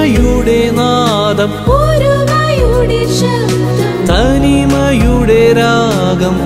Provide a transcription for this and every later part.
ഒരുമയുടെ നാദം ഒരുമയുടെ ശബ്ദം തനിമയുടെ രാഗം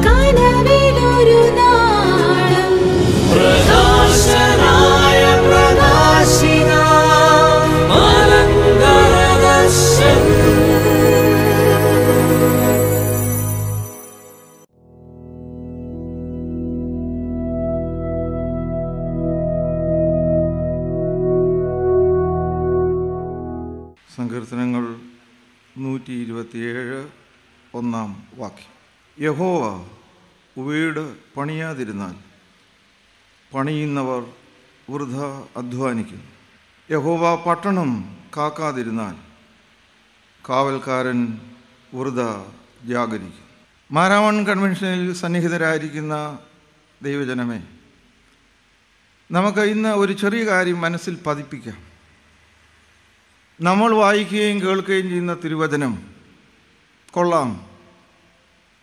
യഹോവ വീട് പണിയാതിരുന്നാൽ പണിയുന്നവർ വൃഥ അധ്വാനിക്കുന്നു യഹോവ പട്ടണം കാക്കാതിരുന്നാൽ കാവൽക്കാരൻ വൃത ജാഗരിക്കും മാരാമൺ കൺവെൻഷനിൽ സന്നിഹിതരായിരിക്കുന്ന ദൈവജനമേ നമുക്ക് ഇന്ന് ഒരു ചെറിയ കാര്യം മനസ്സിൽ പതിപ്പിക്കാം നമ്മൾ വായിക്കുകയും കേൾക്കുകയും ചെയ്യുന്ന തിരുവചനം കൊള്ളാം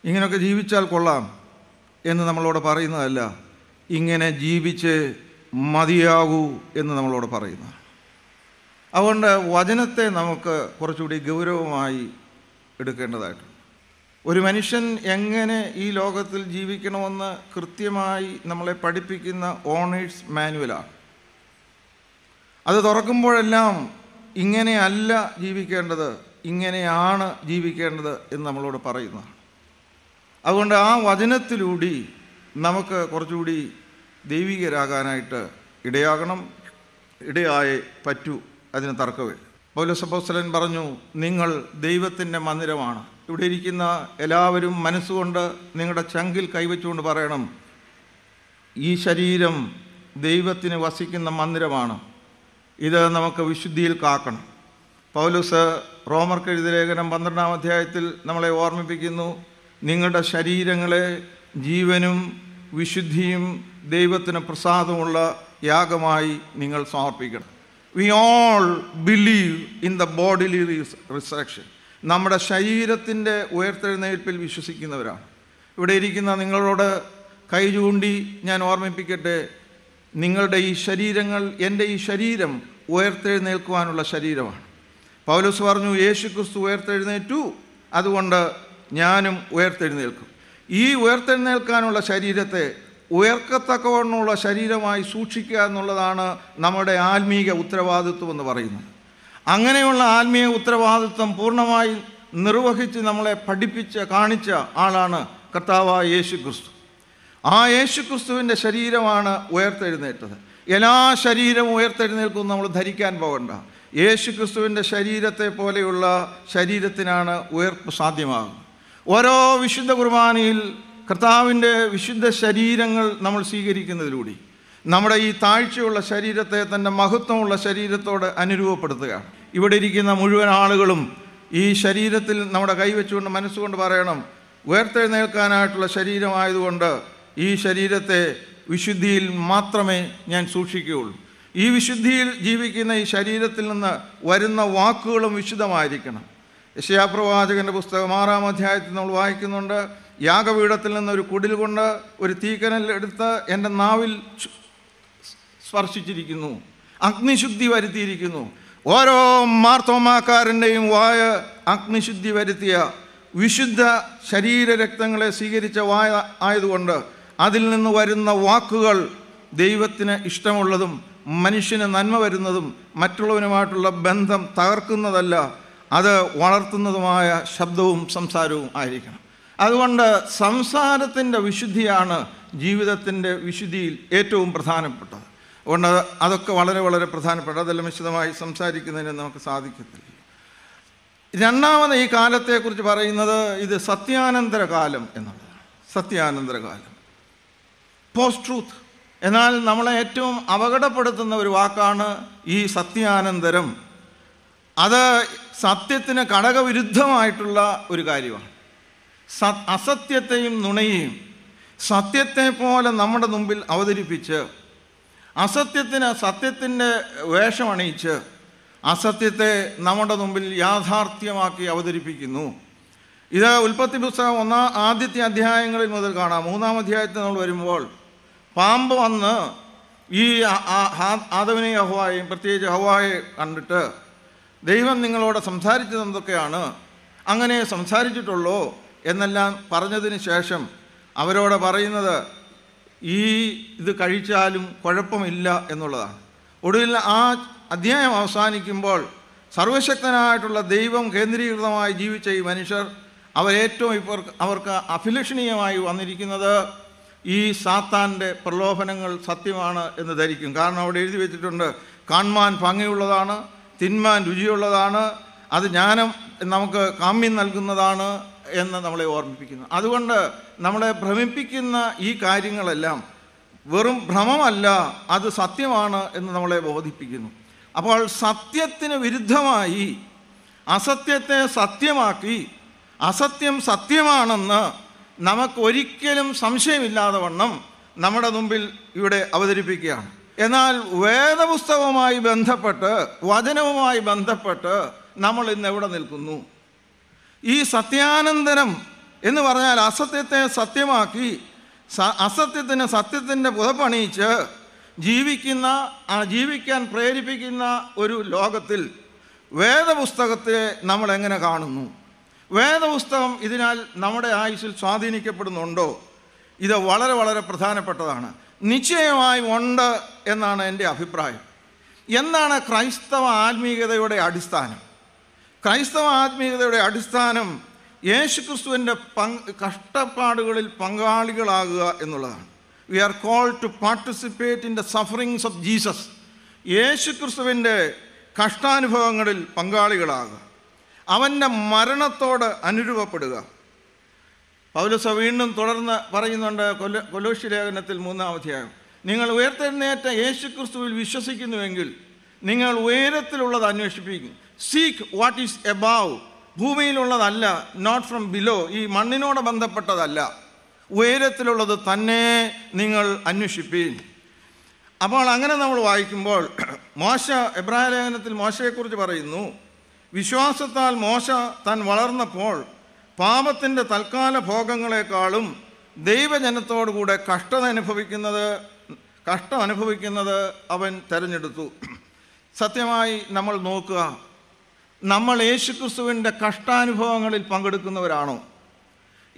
ഇങ്ങനെയൊക്കെ ജീവിച്ചാൽ കൊള്ളാം എന്ന് നമ്മളോട് പറയുന്നതല്ല ഇങ്ങനെ ജീവിച്ച് മതിയാകൂ എന്ന് നമ്മളോട് പറയുന്നു അതുകൊണ്ട് വചനത്തെ നമുക്ക് കുറച്ചുകൂടി ഗൗരവമായി എടുക്കേണ്ടതായിട്ടുണ്ട് ഒരു മനുഷ്യൻ എങ്ങനെ ഈ ലോകത്തിൽ ജീവിക്കണമെന്ന് കൃത്യമായി നമ്മളെ പഠിപ്പിക്കുന്ന ഓണേഴ്സ് മാനുവലാണ് അത് തുറക്കുമ്പോഴെല്ലാം ഇങ്ങനെയല്ല ജീവിക്കേണ്ടത് ഇങ്ങനെയാണ് ജീവിക്കേണ്ടത് എന്ന് നമ്മളോട് പറയുന്നതാണ് അതുകൊണ്ട് ആ വചനത്തിലൂടി നമുക്ക് കുറച്ചുകൂടി ദൈവികരാകാനായിട്ട് ഇടയാകണം ഇടയായേ പറ്റൂ അതിന് തർക്കമില്ല പൗലസപ്പോസ്തലൻ പറഞ്ഞു നിങ്ങൾ ദൈവത്തിൻ്റെ മന്ദിരമാണ് ഇവിടെ ഇരിക്കുന്ന എല്ലാവരും മനസ്സുകൊണ്ട് നിങ്ങളുടെ ചങ്കിൽ കൈവച്ചുകൊണ്ട് പറയണം ഈ ശരീരം ദൈവത്തിന് വസിക്കുന്ന മന്ദിരമാണ് ഇത് നമുക്ക് വിശുദ്ധിയിൽ കാക്കണം പൗലുസ് റോമർക്കെഴുതി ലേഖനം പന്ത്രണ്ടാം അധ്യായത്തിൽ നമ്മളെ ഓർമ്മിപ്പിക്കുന്നു നിങ്ങളുടെ ശരീരങ്ങളെ ജീവനും വിശുദ്ധിയും ദൈവത്തിന് പ്രസാദമുള്ള യാഗമായി നിങ്ങൾ സമർപ്പിക്കണം we all believe in the bodily resurrection നമ്മുടെ ശരീരത്തിൻ്റെ ഉയർത്തെഴുന്നേൽപ്പിൽ വിശ്വസിക്കുന്നവരാണ് ഇവിടെ ഇരിക്കുന്ന നിങ്ങളോട് കൈ ചൂണ്ടി ഞാൻ ഓർമ്മിപ്പിക്കട്ടെ നിങ്ങളുടെ ഈ ശരീരങ്ങൾ എൻ്റെ ഈ ശരീരം ഉയർത്തെഴുന്നേൽക്കുവാനുള്ള ശരീരമാണ് പൗലോസ് പറഞ്ഞു യേശു ക്രിസ്തു ഉയർത്തെഴുന്നേറ്റു അതുകൊണ്ട് ഞാനും ഉയർത്തെഴുന്നേൽക്കും ഈ ഉയർത്തെഴുന്നേൽക്കാനുള്ള ശരീരത്തെ ഉയർക്കത്തക്കവണ്ണമുള്ള ശരീരമായി സൂക്ഷിക്കുക എന്നുള്ളതാണ് നമ്മുടെ ആത്മീക ഉത്തരവാദിത്വം എന്ന് പറയുന്നത് അങ്ങനെയുള്ള ആത്മീയ ഉത്തരവാദിത്വം പൂർണ്ണമായി നിർവഹിച്ച് നമ്മളെ പഠിപ്പിച്ച് കാണിച്ച ആളാണ് കർത്താവായ യേശു ക്രിസ്തു ആ യേശു ക്രിസ്തുവിൻ്റെ ശരീരമാണ് ഉയർത്തെഴുന്നേറ്റത് എല്ലാ ശരീരവും ഉയർത്തെഴുന്നേൽക്കും നമ്മൾ ധരിക്കാൻ പോകണ്ട യേശു ക്രിസ്തുവിൻ്റെ ശരീരത്തെ പോലെയുള്ള ശരീരത്തിനാണ് ഉയർപ്പ് സാധ്യമാകുന്നത് ഓരോ വിശുദ്ധ കുർബാനയിൽ കർത്താവിൻ്റെ വിശുദ്ധ ശരീരങ്ങൾ നമ്മൾ സ്വീകരിക്കുന്നതിലൂടെ നമ്മുടെ ഈ താഴ്ചയുള്ള ശരീരത്തെ തൻ്റെ മഹത്വമുള്ള ശരീരത്തോട് അനുരൂപപ്പെടുത്തുക ഇവിടെ ഇരിക്കുന്ന മുഴുവൻ ആളുകളും ഈ ശരീരത്തിൽ നമ്മുടെ കൈവച്ചുകൊണ്ട് മനസ്സുകൊണ്ട് പറയണം ഉയർത്തെഴുന്നേൽക്കാനായിട്ടുള്ള ശരീരമായതുകൊണ്ട് ഈ ശരീരത്തെ വിശുദ്ധിയിൽ മാത്രമേ ഞാൻ സൂക്ഷിക്കുകയുള്ളൂ ഈ വിശുദ്ധിയിൽ ജീവിക്കുന്ന ഈ ശരീരത്തിൽ നിന്ന് വരുന്ന വാക്കുകളും വിശുദ്ധമായിരിക്കണം യശയാപ്രവാചകൻ്റെ പുസ്തകം ആറാം അധ്യായത്തിൽ നമ്മൾ വായിക്കുന്നുണ്ട് യാഗപീഠത്തിൽ നിന്ന് ഒരു കുടിൽ കൊണ്ട് ഒരു തീക്കനൽ എടുത്ത് എൻ്റെ നാവിൽ സ്പർശിച്ചിരിക്കുന്നു അഗ്നിശുദ്ധി വരുത്തിയിരിക്കുന്നു ഓരോ മാർത്തോമാക്കാരൻ്റെയും വായ അഗ്നിശുദ്ധി വരുത്തിയ വിശുദ്ധ ശരീരരക്തങ്ങളെ സ്വീകരിച്ച വായ ആയതുകൊണ്ട് അതിൽ നിന്ന് വരുന്ന വാക്കുകൾ ദൈവത്തിന് ഇഷ്ടമുള്ളതും മനുഷ്യന് നന്മ വരുന്നതും മറ്റുള്ളവനുമായിട്ടുള്ള ബന്ധം തകർക്കുന്നതല്ല അത് വളർത്തുന്നതുമായ ശബ്ദവും സംസാരവും ആയിരിക്കണം അതുകൊണ്ട് സംസാരത്തിൻ്റെ വിശുദ്ധിയാണ് ജീവിതത്തിൻ്റെ വിശുദ്ധിയിൽ ഏറ്റവും പ്രധാനപ്പെട്ടത് അതുകൊണ്ട് അതൊക്കെ വളരെ വളരെ പ്രധാനപ്പെട്ട അതെല്ലാം വിശദമായി സംസാരിക്കുന്നതിന് നമുക്ക് സാധിക്കത്തില്ല രണ്ടാമത് ഈ കാലത്തെക്കുറിച്ച് പറയുന്നത് ഇത് സത്യാനന്തര കാലം എന്നുള്ളതാണ് സത്യാനന്തര കാലം പോസ്റ്റ് ട്രൂത്ത് എന്നാൽ നമ്മളെ ഏറ്റവും അപകടപ്പെടുത്തുന്ന ഒരു വാക്കാണ് ഈ സത്യാനന്തരം അത് സത്യത്തിന് ഘടകവിരുദ്ധമായിട്ടുള്ള ഒരു കാര്യമാണ് സത് അസത്യത്തെയും നുണയെയും സത്യത്തെ പോലെ നമ്മുടെ മുമ്പിൽ അവതരിപ്പിച്ച് അസത്യത്തിന് സത്യത്തിൻ്റെ വേഷമണിയിച്ച് അസത്യത്തെ നമ്മുടെ മുമ്പിൽ യാഥാർത്ഥ്യമാക്കി അവതരിപ്പിക്കുന്നു ഇത് ഉൽപ്പത്തി പുസ്തകം ഒന്നാം ആദ്യത്തെ അധ്യായങ്ങളിൽ മുതൽ കാണാം മൂന്നാം അധ്യായത്തിൽ നമ്മൾ വരുമ്പോൾ പാമ്പ് വന്ന് ഈ ആദവനെയും ഹവായും പ്രത്യേകിച്ച് ഹവായെ കണ്ടിട്ട് ദൈവം നിങ്ങളോട് എന്തൊക്കെയാണ് അങ്ങനെ സംസാരിച്ചിട്ടുള്ളോ എന്നെല്ലാം പറഞ്ഞതിന് ശേഷം അവരോട് പറയുന്നത് ഈ ഇത് കഴിച്ചാലും കുഴപ്പമില്ല എന്നുള്ളതാണ് ഒടുവിൽ ആ അധ്യായം അവസാനിക്കുമ്പോൾ സർവശക്തനായിട്ടുള്ള ദൈവം കേന്ദ്രീകൃതമായി ജീവിച്ച ഈ മനുഷ്യർ അവരേറ്റവും ഇപ്പോൾ അവർക്ക് അഭിലഷണീയമായി വന്നിരിക്കുന്നത് ഈ സാത്താൻ്റെ പ്രലോഭനങ്ങൾ സത്യമാണ് എന്ന് ധരിക്കും കാരണം അവിടെ എഴുതി വെച്ചിട്ടുണ്ട് കാണുവാൻ ഭംഗിയുള്ളതാണ് തിന്മ രുചിയുള്ളതാണ് അത് ജ്ഞാനം നമുക്ക് കാമ്യം നൽകുന്നതാണ് എന്ന് നമ്മളെ ഓർമ്മിപ്പിക്കുന്നു അതുകൊണ്ട് നമ്മളെ ഭ്രമിപ്പിക്കുന്ന ഈ കാര്യങ്ങളെല്ലാം വെറും ഭ്രമമല്ല അത് സത്യമാണ് എന്ന് നമ്മളെ ബോധിപ്പിക്കുന്നു അപ്പോൾ സത്യത്തിന് വിരുദ്ധമായി അസത്യത്തെ സത്യമാക്കി അസത്യം സത്യമാണെന്ന് നമുക്കൊരിക്കലും സംശയമില്ലാതെ വണ്ണം നമ്മുടെ മുമ്പിൽ ഇവിടെ അവതരിപ്പിക്കുകയാണ് എന്നാൽ വേദപുസ്തകവുമായി ബന്ധപ്പെട്ട് വചനവുമായി ബന്ധപ്പെട്ട് നമ്മൾ ഇന്ന് എവിടെ നിൽക്കുന്നു ഈ സത്യാനന്തരം എന്ന് പറഞ്ഞാൽ അസത്യത്തെ സത്യമാക്കി അസത്യത്തിന് സത്യത്തിൻ്റെ പുതപ്പണിയിച്ച് ജീവിക്കുന്ന ജീവിക്കാൻ പ്രേരിപ്പിക്കുന്ന ഒരു ലോകത്തിൽ വേദപുസ്തകത്തെ നമ്മൾ എങ്ങനെ കാണുന്നു വേദപുസ്തകം ഇതിനാൽ നമ്മുടെ ആയുസ്സിൽ സ്വാധീനിക്കപ്പെടുന്നുണ്ടോ ഇത് വളരെ വളരെ പ്രധാനപ്പെട്ടതാണ് നിശ്ചയമായി ഉണ്ട് എന്നാണ് എൻ്റെ അഭിപ്രായം എന്താണ് ക്രൈസ്തവ ആത്മീയതയുടെ അടിസ്ഥാനം ക്രൈസ്തവ ആത്മീയതയുടെ അടിസ്ഥാനം യേശുക്രിസ്തുവിൻ്റെ പങ് കഷ്ടപ്പാടുകളിൽ പങ്കാളികളാകുക എന്നുള്ളതാണ് we are call to participate in the sufferings of Jesus യേശുക്രിസ്തുവിൻ്റെ കഷ്ടാനുഭവങ്ങളിൽ പങ്കാളികളാകുക അവൻ്റെ മരണത്തോട് അനുരൂപപ്പെടുക പൗലസ വീണ്ടും തുടർന്ന് പറയുന്നുണ്ട് കൊല ലേഖനത്തിൽ മൂന്നാം അധ്യായം നിങ്ങൾ ഉയർത്തെഴുന്നേറ്റ യേശുക്രിസ്തുവിൽ വിശ്വസിക്കുന്നുവെങ്കിൽ നിങ്ങൾ ഉയരത്തിലുള്ളത് അന്വേഷിപ്പിക്കും സീക്ക് വാട്ട് ഈസ് എബാവ് ഭൂമിയിലുള്ളതല്ല നോട്ട് ഫ്രം ബിലോ ഈ മണ്ണിനോട് ബന്ധപ്പെട്ടതല്ല ഉയരത്തിലുള്ളത് തന്നെ നിങ്ങൾ അന്വേഷിപ്പീൻ അപ്പോൾ അങ്ങനെ നമ്മൾ വായിക്കുമ്പോൾ മോശ എബ്രാഹിം ലേഖനത്തിൽ മോശയെക്കുറിച്ച് പറയുന്നു വിശ്വാസത്താൽ മോശ താൻ വളർന്നപ്പോൾ പാപത്തിൻ്റെ തൽക്കാല ഭോഗങ്ങളെക്കാളും ദൈവജനത്തോടുകൂടെ കഷ്ടത അനുഭവിക്കുന്നത് കഷ്ടം അനുഭവിക്കുന്നത് അവൻ തിരഞ്ഞെടുത്തു സത്യമായി നമ്മൾ നോക്കുക നമ്മൾ യേശുക്രിസ്തുവിൻ്റെ കഷ്ടാനുഭവങ്ങളിൽ പങ്കെടുക്കുന്നവരാണോ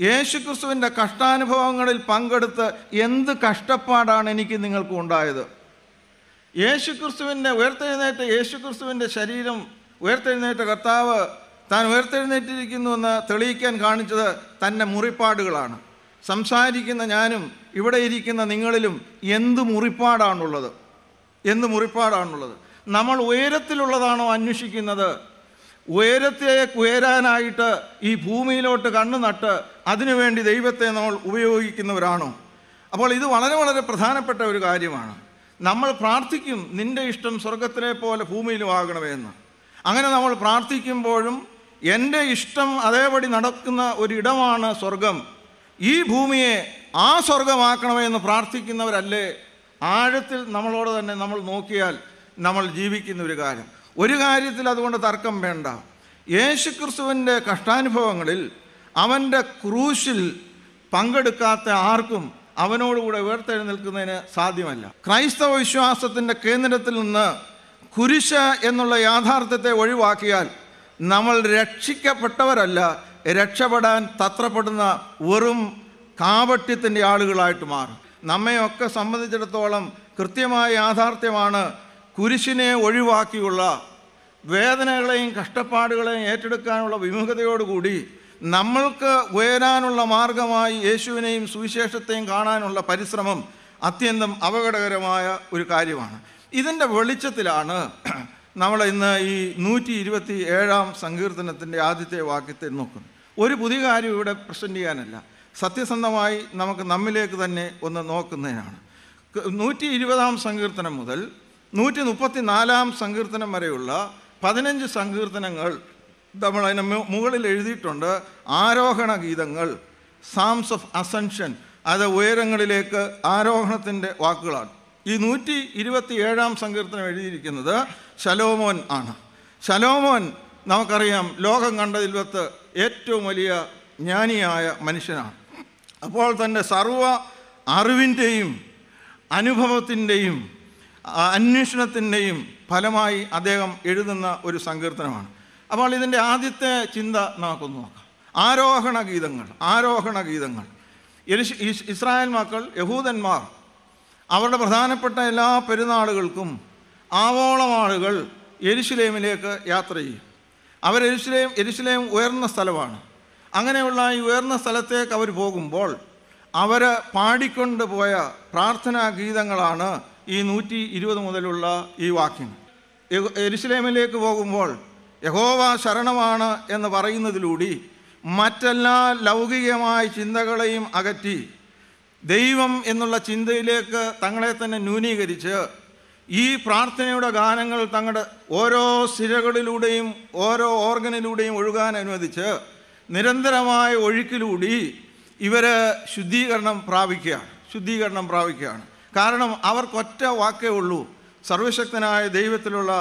യേശുക്രിസ്തുവിൻ്റെ കഷ്ടാനുഭവങ്ങളിൽ പങ്കെടുത്ത് എന്ത് കഷ്ടപ്പാടാണ് എനിക്ക് നിങ്ങൾക്ക് ഉണ്ടായത് യേശുക്രിസ്തുവിൻ്റെ ഉയർത്തെഴുന്നേറ്റ യേശുക്രിസ്തുവിൻ്റെ ശരീരം ഉയർത്തെഴുന്നേറ്റ കർത്താവ് താൻ ഉയർത്തെഴുന്നേറ്റിരിക്കുന്നുവെന്ന് തെളിയിക്കാൻ കാണിച്ചത് തൻ്റെ മുറിപ്പാടുകളാണ് സംസാരിക്കുന്ന ഞാനും ഇവിടെ ഇരിക്കുന്ന നിങ്ങളിലും എന്ത് മുറിപ്പാടാണുള്ളത് എന്ത് മുറിപ്പാടാണുള്ളത് നമ്മൾ ഉയരത്തിലുള്ളതാണോ അന്വേഷിക്കുന്നത് ഉയരത്തെ ഉയരാനായിട്ട് ഈ ഭൂമിയിലോട്ട് കണ്ണു നട്ട് അതിനുവേണ്ടി ദൈവത്തെ നമ്മൾ ഉപയോഗിക്കുന്നവരാണോ അപ്പോൾ ഇത് വളരെ വളരെ പ്രധാനപ്പെട്ട ഒരു കാര്യമാണ് നമ്മൾ പ്രാർത്ഥിക്കും നിൻ്റെ ഇഷ്ടം സ്വർഗത്തിലെ പോലെ ഭൂമിയിലും ആകണമെന്ന് അങ്ങനെ നമ്മൾ പ്രാർത്ഥിക്കുമ്പോഴും എൻ്റെ ഇഷ്ടം അതേപടി നടക്കുന്ന ഒരിടമാണ് സ്വർഗം ഈ ഭൂമിയെ ആ സ്വർഗമാക്കണമേ എന്ന് പ്രാർത്ഥിക്കുന്നവരല്ലേ ആഴത്തിൽ നമ്മളോട് തന്നെ നമ്മൾ നോക്കിയാൽ നമ്മൾ ജീവിക്കുന്ന ഒരു കാര്യം ഒരു കാര്യത്തിൽ അതുകൊണ്ട് തർക്കം വേണ്ട ക്രിസ്തുവിൻ്റെ കഷ്ടാനുഭവങ്ങളിൽ അവൻ്റെ ക്രൂശിൽ പങ്കെടുക്കാത്ത ആർക്കും അവനോടുകൂടെ ഉയർത്തെഴുന്നേൽക്കുന്നതിന് സാധ്യമല്ല ക്രൈസ്തവ വിശ്വാസത്തിൻ്റെ കേന്ദ്രത്തിൽ നിന്ന് കുരിശ എന്നുള്ള യാഥാർത്ഥ്യത്തെ ഒഴിവാക്കിയാൽ നമ്മൾ രക്ഷിക്കപ്പെട്ടവരല്ല രക്ഷപ്പെടാൻ തത്രപ്പെടുന്ന വെറും കാപട്യത്തിൻ്റെ ആളുകളായിട്ട് മാറും നമ്മയൊക്കെ സംബന്ധിച്ചിടത്തോളം കൃത്യമായ യാഥാർത്ഥ്യമാണ് കുരിശിനെ ഒഴിവാക്കിയുള്ള വേദനകളെയും കഷ്ടപ്പാടുകളെയും ഏറ്റെടുക്കാനുള്ള വിമുഖതയോടുകൂടി നമ്മൾക്ക് ഉയരാനുള്ള മാർഗമായി യേശുവിനെയും സുവിശേഷത്തെയും കാണാനുള്ള പരിശ്രമം അത്യന്തം അപകടകരമായ ഒരു കാര്യമാണ് ഇതിൻ്റെ വെളിച്ചത്തിലാണ് നമ്മൾ ഇന്ന് ഈ നൂറ്റി ഇരുപത്തി ഏഴാം സങ്കീർത്തനത്തിൻ്റെ ആദ്യത്തെ വാക്യത്തെ നോക്കുന്നു ഒരു പുതിയ കാര്യം ഇവിടെ പ്രസൻറ്റ് ചെയ്യാനല്ല സത്യസന്ധമായി നമുക്ക് നമ്മിലേക്ക് തന്നെ ഒന്ന് നോക്കുന്നതിനാണ് നൂറ്റി ഇരുപതാം സങ്കീർത്തനം മുതൽ നൂറ്റി മുപ്പത്തി നാലാം സങ്കീർത്തനം വരെയുള്ള പതിനഞ്ച് സങ്കീർത്തനങ്ങൾ നമ്മൾ അതിന് മുകളിൽ എഴുതിയിട്ടുണ്ട് ആരോഹണ ഗീതങ്ങൾ സാംസ് ഓഫ് അസൻഷൻ അത് ഉയരങ്ങളിലേക്ക് ആരോഹണത്തിൻ്റെ വാക്കുകളാണ് ഈ നൂറ്റി ഇരുപത്തി ഏഴാം സങ്കീർത്തനം എഴുതിയിരിക്കുന്നത് ശലോമോൻ ആണ് ശലോമോൻ നമുക്കറിയാം ലോകം കണ്ടതിൽ വത്ത് ഏറ്റവും വലിയ ജ്ഞാനിയായ മനുഷ്യനാണ് അപ്പോൾ തന്നെ സർവ അറിവിൻ്റെയും അനുഭവത്തിൻ്റെയും അന്വേഷണത്തിൻ്റെയും ഫലമായി അദ്ദേഹം എഴുതുന്ന ഒരു സങ്കീർത്തനമാണ് അപ്പോൾ ഇതിൻ്റെ ആദ്യത്തെ ചിന്ത നമുക്കൊന്ന് നോക്കാം ആരോഹണ ഗീതങ്ങൾ ആരോഹണ ഗീതങ്ങൾ ഇസ്രായേൽ മക്കൾ യഹൂദന്മാർ അവരുടെ പ്രധാനപ്പെട്ട എല്ലാ പെരുന്നാളുകൾക്കും ആവോളം ആളുകൾ എരുശിലേമിലേക്ക് യാത്ര ചെയ്യും അവർ എരുശിലേം എരുശിലേം ഉയർന്ന സ്ഥലമാണ് അങ്ങനെയുള്ള ഈ ഉയർന്ന സ്ഥലത്തേക്ക് അവർ പോകുമ്പോൾ അവർ പാടിക്കൊണ്ട് പോയ പ്രാർത്ഥനാ ഗീതങ്ങളാണ് ഈ നൂറ്റി ഇരുപത് മുതലുള്ള ഈ വാക്യം എരുശിലേമിലേക്ക് പോകുമ്പോൾ യഹോവ ശരണമാണ് എന്ന് പറയുന്നതിലൂടെ മറ്റെല്ലാ ലൗകികമായ ചിന്തകളെയും അകറ്റി ദൈവം എന്നുള്ള ചിന്തയിലേക്ക് തങ്ങളെ തന്നെ ന്യൂനീകരിച്ച് ഈ പ്രാർത്ഥനയുടെ ഗാനങ്ങൾ തങ്ങളുടെ ഓരോ സിരകളിലൂടെയും ഓരോ ഓർഗനിലൂടെയും ഒഴുകാൻ അനുവദിച്ച് നിരന്തരമായ ഒഴുക്കിലൂടി ഇവർ ശുദ്ധീകരണം പ്രാപിക്കുകയാണ് ശുദ്ധീകരണം പ്രാപിക്കുകയാണ് കാരണം അവർക്കൊറ്റ വാക്കേ ഉള്ളൂ സർവശക്തനായ ദൈവത്തിലുള്ള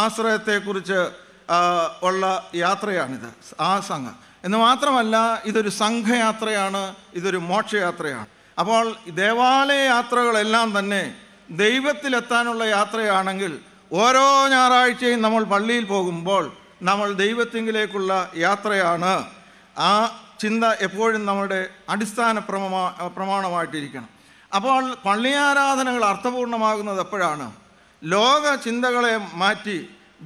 ആശ്രയത്തെക്കുറിച്ച് ഉള്ള യാത്രയാണിത് ആ സംഘം എന്ന് മാത്രമല്ല ഇതൊരു സംഘയാത്രയാണ് ഇതൊരു മോക്ഷയാത്രയാണ് അപ്പോൾ ദേവാലയ യാത്രകളെല്ലാം തന്നെ ദൈവത്തിലെത്താനുള്ള യാത്രയാണെങ്കിൽ ഓരോ ഞായറാഴ്ചയും നമ്മൾ പള്ളിയിൽ പോകുമ്പോൾ നമ്മൾ ദൈവത്തിങ്കിലേക്കുള്ള യാത്രയാണ് ആ ചിന്ത എപ്പോഴും നമ്മുടെ അടിസ്ഥാന പ്രമമാ പ്രമാണമായിട്ടിരിക്കണം അപ്പോൾ പള്ളിയാരാധനകൾ അർത്ഥപൂർണമാകുന്നത് എപ്പോഴാണ് ലോക ചിന്തകളെ മാറ്റി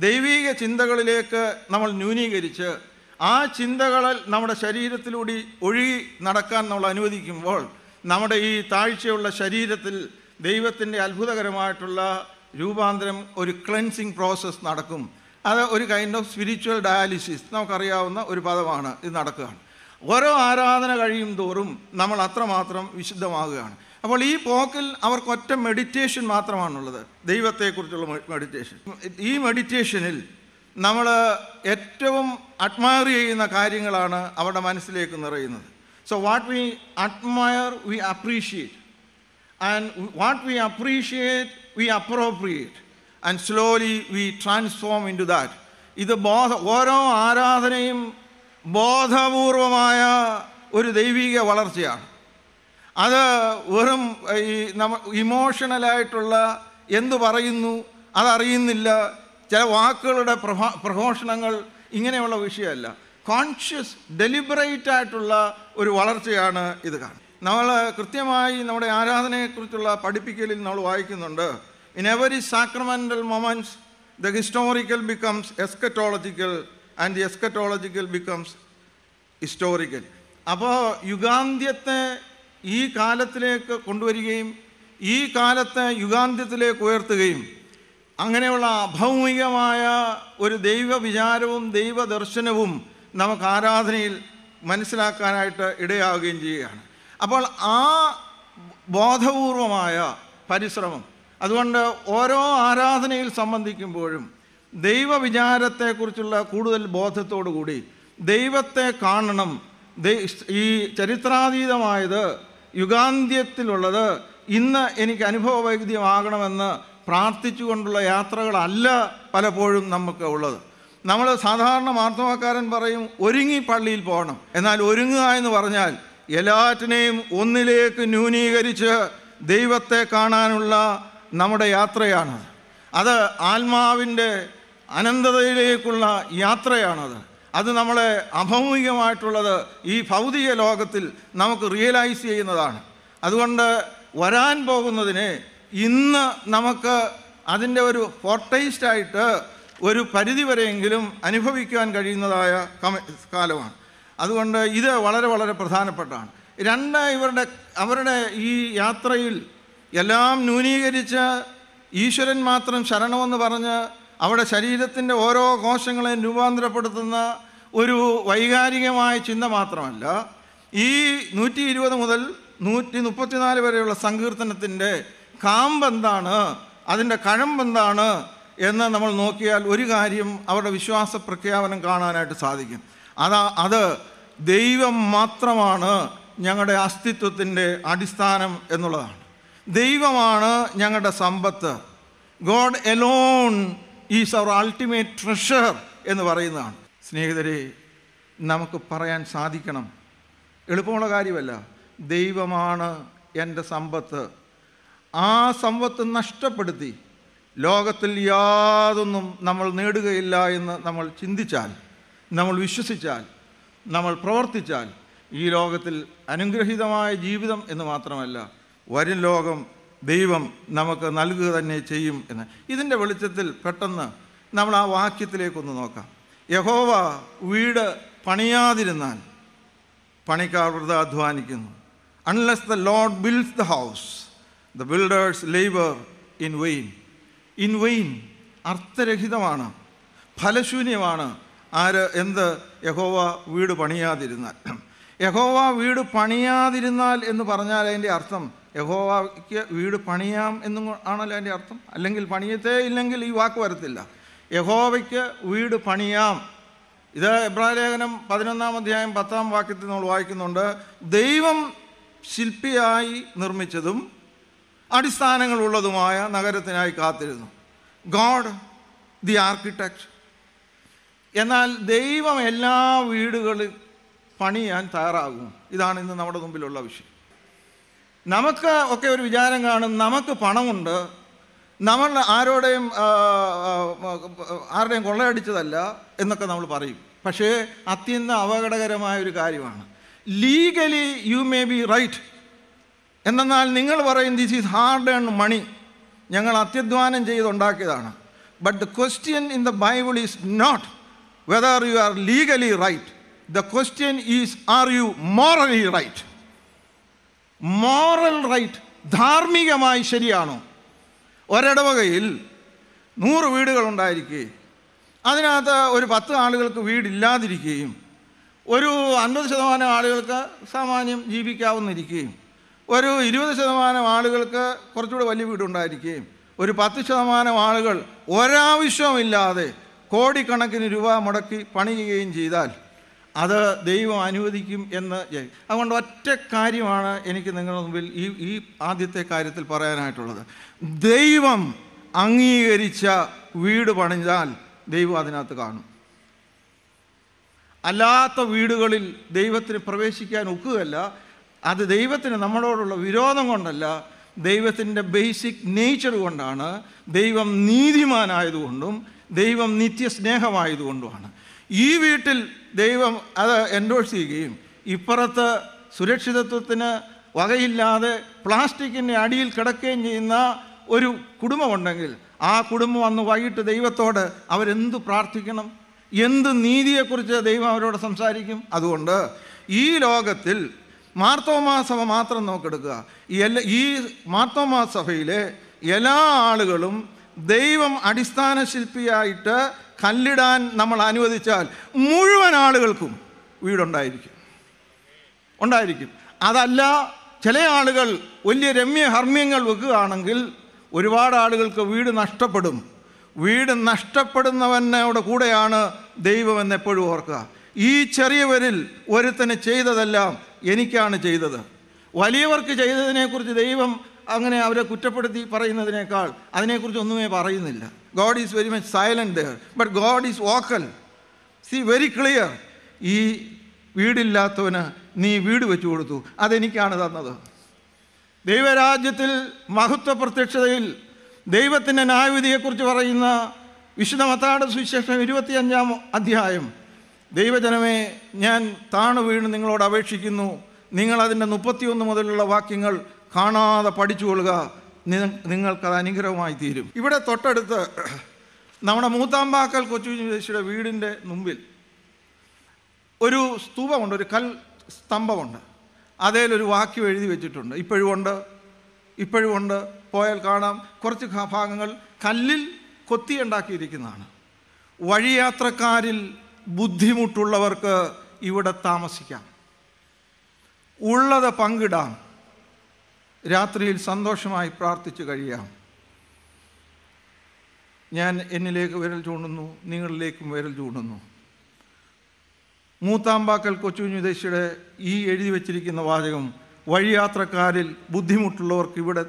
ദൈവീക ചിന്തകളിലേക്ക് നമ്മൾ ന്യൂനീകരിച്ച് ആ ചിന്തകളിൽ നമ്മുടെ ശരീരത്തിലൂടെ ഒഴുകി നടക്കാൻ നമ്മൾ അനുവദിക്കുമ്പോൾ നമ്മുടെ ഈ താഴ്ചയുള്ള ശരീരത്തിൽ ദൈവത്തിൻ്റെ അത്ഭുതകരമായിട്ടുള്ള രൂപാന്തരം ഒരു ക്ലെൻസിങ് പ്രോസസ്സ് നടക്കും അത് ഒരു കൈൻഡ് ഓഫ് സ്പിരിച്വൽ ഡയാലിസിസ് നമുക്കറിയാവുന്ന ഒരു പദമാണ് ഇത് നടക്കുകയാണ് ഓരോ ആരാധന കഴിയും തോറും നമ്മൾ അത്രമാത്രം വിശുദ്ധമാകുകയാണ് അപ്പോൾ ഈ പോക്കിൽ അവർക്കൊറ്റ മെഡിറ്റേഷൻ മാത്രമാണുള്ളത് ദൈവത്തെക്കുറിച്ചുള്ള മെഡിറ്റേഷൻ ഈ മെഡിറ്റേഷനിൽ നമ്മൾ ഏറ്റവും അഡ്മയർ ചെയ്യുന്ന കാര്യങ്ങളാണ് അവരുടെ മനസ്സിലേക്ക് നിറയുന്നത് so what we admire we appreciate and what we appreciate, we appropriate, and slowly we transform into that. ഇത് ബോധ ഓരോ ആരാധനയും ബോധപൂർവമായ ഒരു ദൈവിക വളർച്ചയാണ് അത് വെറും ഈ നമ്മ ഇമോഷണലായിട്ടുള്ള എന്തു പറയുന്നു അതറിയുന്നില്ല ചില വാക്കുകളുടെ പ്രഭാ പ്രഘോഷണങ്ങൾ ഇങ്ങനെയുള്ള വിഷയമല്ല കോൺഷ്യസ് ഡെലിബറേറ്റ് ആയിട്ടുള്ള ഒരു വളർച്ചയാണ് ഇത് കാണുന്നത് നമ്മൾ കൃത്യമായി നമ്മുടെ ആരാധനയെക്കുറിച്ചുള്ള പഠിപ്പിക്കലിൽ നമ്മൾ വായിക്കുന്നുണ്ട് in every sacramental moments the historical becomes eschatological and the eschatological becomes historical അപ്പോൾ യുഗാന്ത്യത്തെ ഈ കാലത്തിലേക്ക് കൊണ്ടുവരികയും ഈ കാലത്തെ യുഗാന്ത്യത്തിലേക്ക് ഉയർത്തുകയും അങ്ങനെയുള്ള അഭൗമികമായ ഒരു ദൈവ വിചാരവും ദൈവ ദർശനവും നമുക്ക് ആരാധനയിൽ മനസ്സിലാക്കാനായിട്ട് ഇടയാവുകയും ചെയ്യുകയാണ് അപ്പോൾ ആ ബോധപൂർവമായ പരിശ്രമം അതുകൊണ്ട് ഓരോ ആരാധനയിൽ സംബന്ധിക്കുമ്പോഴും ദൈവവിചാരത്തെക്കുറിച്ചുള്ള കൂടുതൽ ബോധത്തോടു കൂടി ദൈവത്തെ കാണണം ഈ ചരിത്രാതീതമായത് യുഗാന്ത്യത്തിലുള്ളത് ഇന്ന് എനിക്ക് അനുഭവവൈദ്യമാകണമെന്ന് പ്രാർത്ഥിച്ചുകൊണ്ടുള്ള യാത്രകളല്ല പലപ്പോഴും നമുക്ക് ഉള്ളത് നമ്മൾ സാധാരണ മാർത്തവക്കാരൻ പറയും ഒരുങ്ങി പള്ളിയിൽ പോകണം എന്നാൽ ഒരുങ്ങുക എന്ന് പറഞ്ഞാൽ എല്ലാറ്റിനെയും ഒന്നിലേക്ക് ന്യൂനീകരിച്ച് ദൈവത്തെ കാണാനുള്ള നമ്മുടെ യാത്രയാണ് അത് ആത്മാവിൻ്റെ അനന്തതയിലേക്കുള്ള യാത്രയാണത് അത് നമ്മളെ അഭൗമികമായിട്ടുള്ളത് ഈ ഭൗതിക ലോകത്തിൽ നമുക്ക് റിയലൈസ് ചെയ്യുന്നതാണ് അതുകൊണ്ട് വരാൻ പോകുന്നതിനെ ഇന്ന് നമുക്ക് അതിൻ്റെ ഒരു ഫോർട്ടേസ്റ്റായിട്ട് ഒരു പരിധിവരെയെങ്കിലും അനുഭവിക്കാൻ കഴിയുന്നതായ കാലമാണ് അതുകൊണ്ട് ഇത് വളരെ വളരെ പ്രധാനപ്പെട്ടതാണ് രണ്ട് ഇവരുടെ അവരുടെ ഈ യാത്രയിൽ എല്ലാം ന്യൂനീകരിച്ച ഈശ്വരൻ മാത്രം ശരണമെന്ന് പറഞ്ഞ് അവിടെ ശരീരത്തിൻ്റെ ഓരോ കോശങ്ങളെയും രൂപാന്തരപ്പെടുത്തുന്ന ഒരു വൈകാരികമായ ചിന്ത മാത്രമല്ല ഈ നൂറ്റി ഇരുപത് മുതൽ നൂറ്റി മുപ്പത്തിനാല് വരെയുള്ള സങ്കീർത്തനത്തിൻ്റെ കാമ്പെന്താണ് അതിൻ്റെ കഴമ്പെന്താണ് എന്ന് നമ്മൾ നോക്കിയാൽ ഒരു കാര്യം അവരുടെ വിശ്വാസ പ്രഖ്യാപനം കാണാനായിട്ട് സാധിക്കും അതാ അത് ദൈവം മാത്രമാണ് ഞങ്ങളുടെ അസ്തിത്വത്തിൻ്റെ അടിസ്ഥാനം എന്നുള്ളതാണ് ദൈവമാണ് ഞങ്ങളുടെ സമ്പത്ത് God alone is our ultimate treasure എന്ന് പറയുന്നതാണ് സ്നേഹിതരെ നമുക്ക് പറയാൻ സാധിക്കണം എളുപ്പമുള്ള കാര്യമല്ല ദൈവമാണ് എൻ്റെ സമ്പത്ത് ആ സമ്പത്ത് നഷ്ടപ്പെടുത്തി ലോകത്തിൽ യാതൊന്നും നമ്മൾ നേടുകയില്ല എന്ന് നമ്മൾ ചിന്തിച്ചാൽ നമ്മൾ വിശ്വസിച്ചാൽ നമ്മൾ പ്രവർത്തിച്ചാൽ ഈ ലോകത്തിൽ അനുഗ്രഹീതമായ ജീവിതം എന്ന് മാത്രമല്ല വരും ലോകം ദൈവം നമുക്ക് നൽകുക തന്നെ ചെയ്യും എന്ന് ഇതിൻ്റെ വെളിച്ചത്തിൽ പെട്ടെന്ന് നമ്മൾ ആ വാക്യത്തിലേക്കൊന്ന് നോക്കാം യഹോവ വീട് പണിയാതിരുന്നാൽ പണിക്കാർ വൃത അധ്വാനിക്കുന്നു unless the Lord builds the house the builders labour in vain in vain അർത്ഥരഹിതമാണ് ഫലശൂന്യമാണ് ആര് എന്ത് യഹോവ വീട് പണിയാതിരുന്നാൽ യഹോവ വീട് പണിയാതിരുന്നാൽ എന്ന് പറഞ്ഞാൽ അതിൻ്റെ അർത്ഥം യഹോവയ്ക്ക് വീട് പണിയാം എന്നും ആണല്ലോ അതിൻ്റെ അർത്ഥം അല്ലെങ്കിൽ പണിയത്തേ ഇല്ലെങ്കിൽ ഈ വാക്ക് വരത്തില്ല യഹോവയ്ക്ക് വീട് പണിയാം ഇത് എബ്രാലേഖനം പതിനൊന്നാം അധ്യായം പത്താം വാക്യത്തിൽ നമ്മൾ വായിക്കുന്നുണ്ട് ദൈവം ശില്പിയായി നിർമ്മിച്ചതും അടിസ്ഥാനങ്ങളുള്ളതുമായ നഗരത്തിനായി കാത്തിരുന്നു ഗോഡ് ദി ആർക്കിടെക്ട് എന്നാൽ ദൈവം എല്ലാ വീടുകളും പണിയാൻ തയ്യാറാകും ഇതാണ് ഇന്ന് നമ്മുടെ മുമ്പിലുള്ള വിഷയം നമുക്ക് ഒക്കെ ഒരു വിചാരം കാണും നമുക്ക് പണമുണ്ട് നമ്മൾ ആരോടെയും ആരുടെയും കൊള്ളയടിച്ചതല്ല എന്നൊക്കെ നമ്മൾ പറയും പക്ഷേ അത്യന്ത അപകടകരമായ ഒരു കാര്യമാണ് legally you may be right എന്നാൽ നിങ്ങൾ പറയും this is hard earn money ഞങ്ങൾ അത്യധ്വാനം ചെയ്തുണ്ടാക്കിയതാണ് but the question in the Bible is not whether you are legally right. The question is, are you morally right? Moral right ധാർമ്മികമായി ശരിയാണോ ഒരിടവകയിൽ നൂറ് വീടുകളുണ്ടായിരിക്കെ അതിനകത്ത് ഒരു പത്ത് ആളുകൾക്ക് വീടില്ലാതിരിക്കുകയും ഒരു അൻപത് ശതമാനം ആളുകൾക്ക് സാമാന്യം ജീവിക്കാവുന്നിരിക്കുകയും ഒരു ഇരുപത് ശതമാനം ആളുകൾക്ക് കുറച്ചുകൂടെ വലിയ വീടുണ്ടായിരിക്കുകയും ഒരു പത്ത് ശതമാനം ആളുകൾ ഒരാവശ്യമില്ലാതെ കോടിക്കണക്കിന് രൂപ മുടക്കി പണിയുകയും ചെയ്താൽ അത് ദൈവം അനുവദിക്കും എന്ന് അതുകൊണ്ട് ഒറ്റ കാര്യമാണ് എനിക്ക് നിങ്ങളുടെ മുമ്പിൽ ഈ ഈ ആദ്യത്തെ കാര്യത്തിൽ പറയാനായിട്ടുള്ളത് ദൈവം അംഗീകരിച്ച വീട് പണിഞ്ഞാൽ ദൈവം അതിനകത്ത് കാണും അല്ലാത്ത വീടുകളിൽ ദൈവത്തിന് പ്രവേശിക്കാൻ ഒക്കുകയല്ല അത് ദൈവത്തിന് നമ്മളോടുള്ള വിരോധം കൊണ്ടല്ല ദൈവത്തിൻ്റെ ബേസിക് നേച്ചർ കൊണ്ടാണ് ദൈവം നീതിമാനായതുകൊണ്ടും ദൈവം നിത്യസ്നേഹമായതുകൊണ്ടുമാണ് ഈ വീട്ടിൽ ദൈവം അത് എൻഡോഴ്സ് ചെയ്യുകയും ഇപ്പുറത്ത് സുരക്ഷിതത്വത്തിന് വകയില്ലാതെ പ്ലാസ്റ്റിക്കിൻ്റെ അടിയിൽ കിടക്കുകയും ചെയ്യുന്ന ഒരു കുടുംബമുണ്ടെങ്കിൽ ആ കുടുംബം അന്ന് വൈകിട്ട് ദൈവത്തോട് അവരെന്ത് പ്രാർത്ഥിക്കണം എന്ത് നീതിയെക്കുറിച്ച് ദൈവം അവരോട് സംസാരിക്കും അതുകൊണ്ട് ഈ ലോകത്തിൽ മാർത്തോമാ സഭ മാത്രം നോക്കെടുക്കുക എല്ലാ ഈ മാർത്തോമാ സഭയിലെ എല്ലാ ആളുകളും ദൈവം അടിസ്ഥാന ശില്പിയായിട്ട് കല്ലിടാൻ നമ്മൾ അനുവദിച്ചാൽ മുഴുവൻ ആളുകൾക്കും വീടുണ്ടായിരിക്കും ഉണ്ടായിരിക്കും അതല്ല ചില ആളുകൾ വലിയ രമ്യ ഹർമ്മ്യങ്ങൾ വെക്കുകയാണെങ്കിൽ ഒരുപാട് ആളുകൾക്ക് വീട് നഷ്ടപ്പെടും വീട് നഷ്ടപ്പെടുന്നവനോട് കൂടെയാണ് ദൈവം എപ്പോഴും ഓർക്കുക ഈ ചെറിയവരിൽ ഒരുത്തന് ചെയ്തതെല്ലാം എനിക്കാണ് ചെയ്തത് വലിയവർക്ക് ചെയ്തതിനെക്കുറിച്ച് ദൈവം അങ്ങനെ അവരെ കുറ്റപ്പെടുത്തി പറയുന്നതിനേക്കാൾ അതിനെക്കുറിച്ച് ഒന്നുമേ പറയുന്നില്ല God is very much silent there but God is vocal see very clear ഈ വീടില്ലാത്തവന് നീ വീട് വെച്ചു കൊടുത്തു അതെനിക്കാണ് തന്നത് ദൈവരാജ്യത്തിൽ മഹത്വ പ്രത്യക്ഷതയിൽ ദൈവത്തിൻ്റെ ന്യായവിധിയെക്കുറിച്ച് പറയുന്ന വിശുദ്ധ മത്താട് സുവിശേഷം ഇരുപത്തിയഞ്ചാം അധ്യായം ദൈവജനമേ ഞാൻ താണു വീണ് നിങ്ങളോട് അപേക്ഷിക്കുന്നു നിങ്ങളതിൻ്റെ മുപ്പത്തിയൊന്ന് മുതലുള്ള വാക്യങ്ങൾ കാണാതെ കൊള്ളുക നിങ്ങൾക്കത് അനുഗ്രഹമായി തീരും ഇവിടെ തൊട്ടടുത്ത് നമ്മുടെ മൂത്താമ്പാക്കൽ കൊച്ചുശിയുടെ വീടിൻ്റെ മുമ്പിൽ ഒരു സ്തൂപമുണ്ട് ഒരു കൽ സ്തംഭമുണ്ട് അതേലൊരു വാക്യം എഴുതി വെച്ചിട്ടുണ്ട് ഇപ്പോഴും ഉണ്ട് ഇപ്പോഴും ഉണ്ട് പോയാൽ കാണാം കുറച്ച് ഭാഗങ്ങൾ കല്ലിൽ കൊത്തിയുണ്ടാക്കിയിരിക്കുന്നതാണ് വഴിയാത്രക്കാരിൽ ബുദ്ധിമുട്ടുള്ളവർക്ക് ഇവിടെ താമസിക്കാം ഉള്ളത് പങ്കിടാം രാത്രിയിൽ സന്തോഷമായി പ്രാർത്ഥിച്ചു കഴിയാം ഞാൻ എന്നിലേക്ക് വിരൽ ചൂണ്ടുന്നു നിങ്ങളിലേക്കും വിരൽ ചൂണ്ടുന്നു മൂത്താമ്പാക്കൽ കൊച്ചുകുഞ്ഞുദേശിയുടെ ഈ എഴുതി വച്ചിരിക്കുന്ന വാചകം വഴിയാത്രക്കാരിൽ ബുദ്ധിമുട്ടുള്ളവർക്ക് ഇവിടെ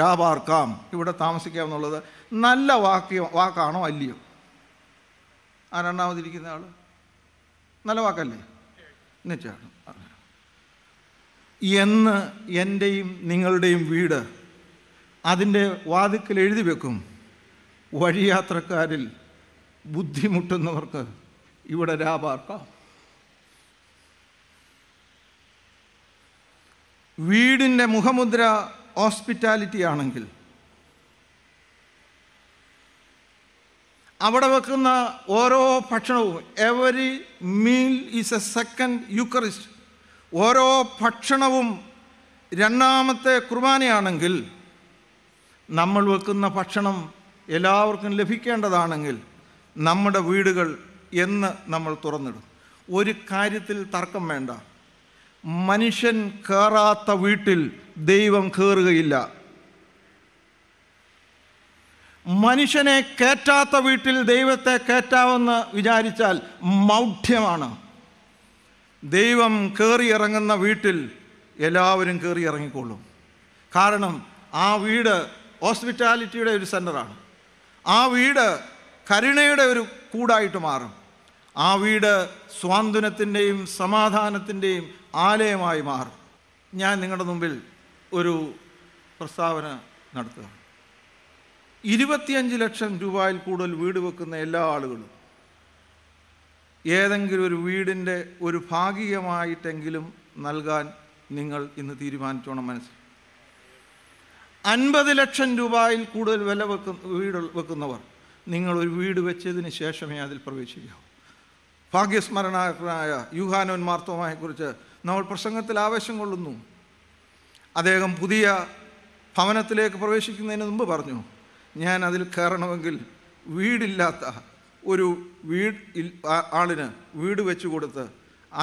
രാപാർക്കാം ഇവിടെ താമസിക്കാം എന്നുള്ളത് നല്ല വാക്യ വാക്കാണോ അല്ലയോ ആ രണ്ടാമതിരിക്കുന്ന ആൾ നല്ല വാക്കല്ലേ എന്നുവെച്ചാണ് എന്ന് എൻ്റെയും നിങ്ങളുടെയും വീട് അതിൻ്റെ വാതിക്കൽ എഴുതി വെക്കും വഴിയാത്രക്കാരിൽ ബുദ്ധിമുട്ടുന്നവർക്ക് ഇവിടെ രാപാർക്കാം വീടിൻ്റെ മുഖമുദ്ര ഹോസ്പിറ്റാലിറ്റി ആണെങ്കിൽ അവിടെ വെക്കുന്ന ഓരോ ഭക്ഷണവും every meal is a second Eucharist ഓരോ ഭക്ഷണവും രണ്ടാമത്തെ കുർബാനയാണെങ്കിൽ നമ്മൾ വെക്കുന്ന ഭക്ഷണം എല്ലാവർക്കും ലഭിക്കേണ്ടതാണെങ്കിൽ നമ്മുടെ വീടുകൾ എന്ന് നമ്മൾ തുറന്നിടും ഒരു കാര്യത്തിൽ തർക്കം വേണ്ട മനുഷ്യൻ കയറാത്ത വീട്ടിൽ ദൈവം കയറുകയില്ല മനുഷ്യനെ കയറ്റാത്ത വീട്ടിൽ ദൈവത്തെ കയറ്റാമെന്ന് വിചാരിച്ചാൽ മൗഢ്യമാണ് ദൈവം കയറിയിറങ്ങുന്ന വീട്ടിൽ എല്ലാവരും കയറി ഇറങ്ങിക്കൊള്ളും കാരണം ആ വീട് ഹോസ്പിറ്റാലിറ്റിയുടെ ഒരു സെൻ്ററാണ് ആ വീട് കരുണയുടെ ഒരു കൂടായിട്ട് മാറും ആ വീട് സ്വാന്തനത്തിൻ്റെയും സമാധാനത്തിൻ്റെയും ആലയമായി മാറും ഞാൻ നിങ്ങളുടെ മുമ്പിൽ ഒരു പ്രസ്താവന നടത്തുക ഇരുപത്തിയഞ്ച് ലക്ഷം രൂപയിൽ കൂടുതൽ വീട് വെക്കുന്ന എല്ലാ ആളുകളും ഏതെങ്കിലും ഒരു വീടിൻ്റെ ഒരു ഭാഗികമായിട്ടെങ്കിലും നൽകാൻ നിങ്ങൾ ഇന്ന് തീരുമാനിച്ചോണം മനസ്സിൽ അൻപത് ലക്ഷം രൂപയിൽ കൂടുതൽ വില വെക്കുന്ന വീട് വെക്കുന്നവർ നിങ്ങൾ ഒരു വീട് വെച്ചതിന് ശേഷമേ അതിൽ പ്രവേശിക്കാവൂ ഭാഗ്യസ്മരണായ യുഹാനോൻ കുറിച്ച് നമ്മൾ പ്രസംഗത്തിൽ ആവേശം കൊള്ളുന്നു അദ്ദേഹം പുതിയ ഭവനത്തിലേക്ക് പ്രവേശിക്കുന്നതിന് മുമ്പ് പറഞ്ഞു ഞാൻ അതിൽ കയറണമെങ്കിൽ വീടില്ലാത്ത ഒരു വീട് ആളിന് വീട് വെച്ചു കൊടുത്ത്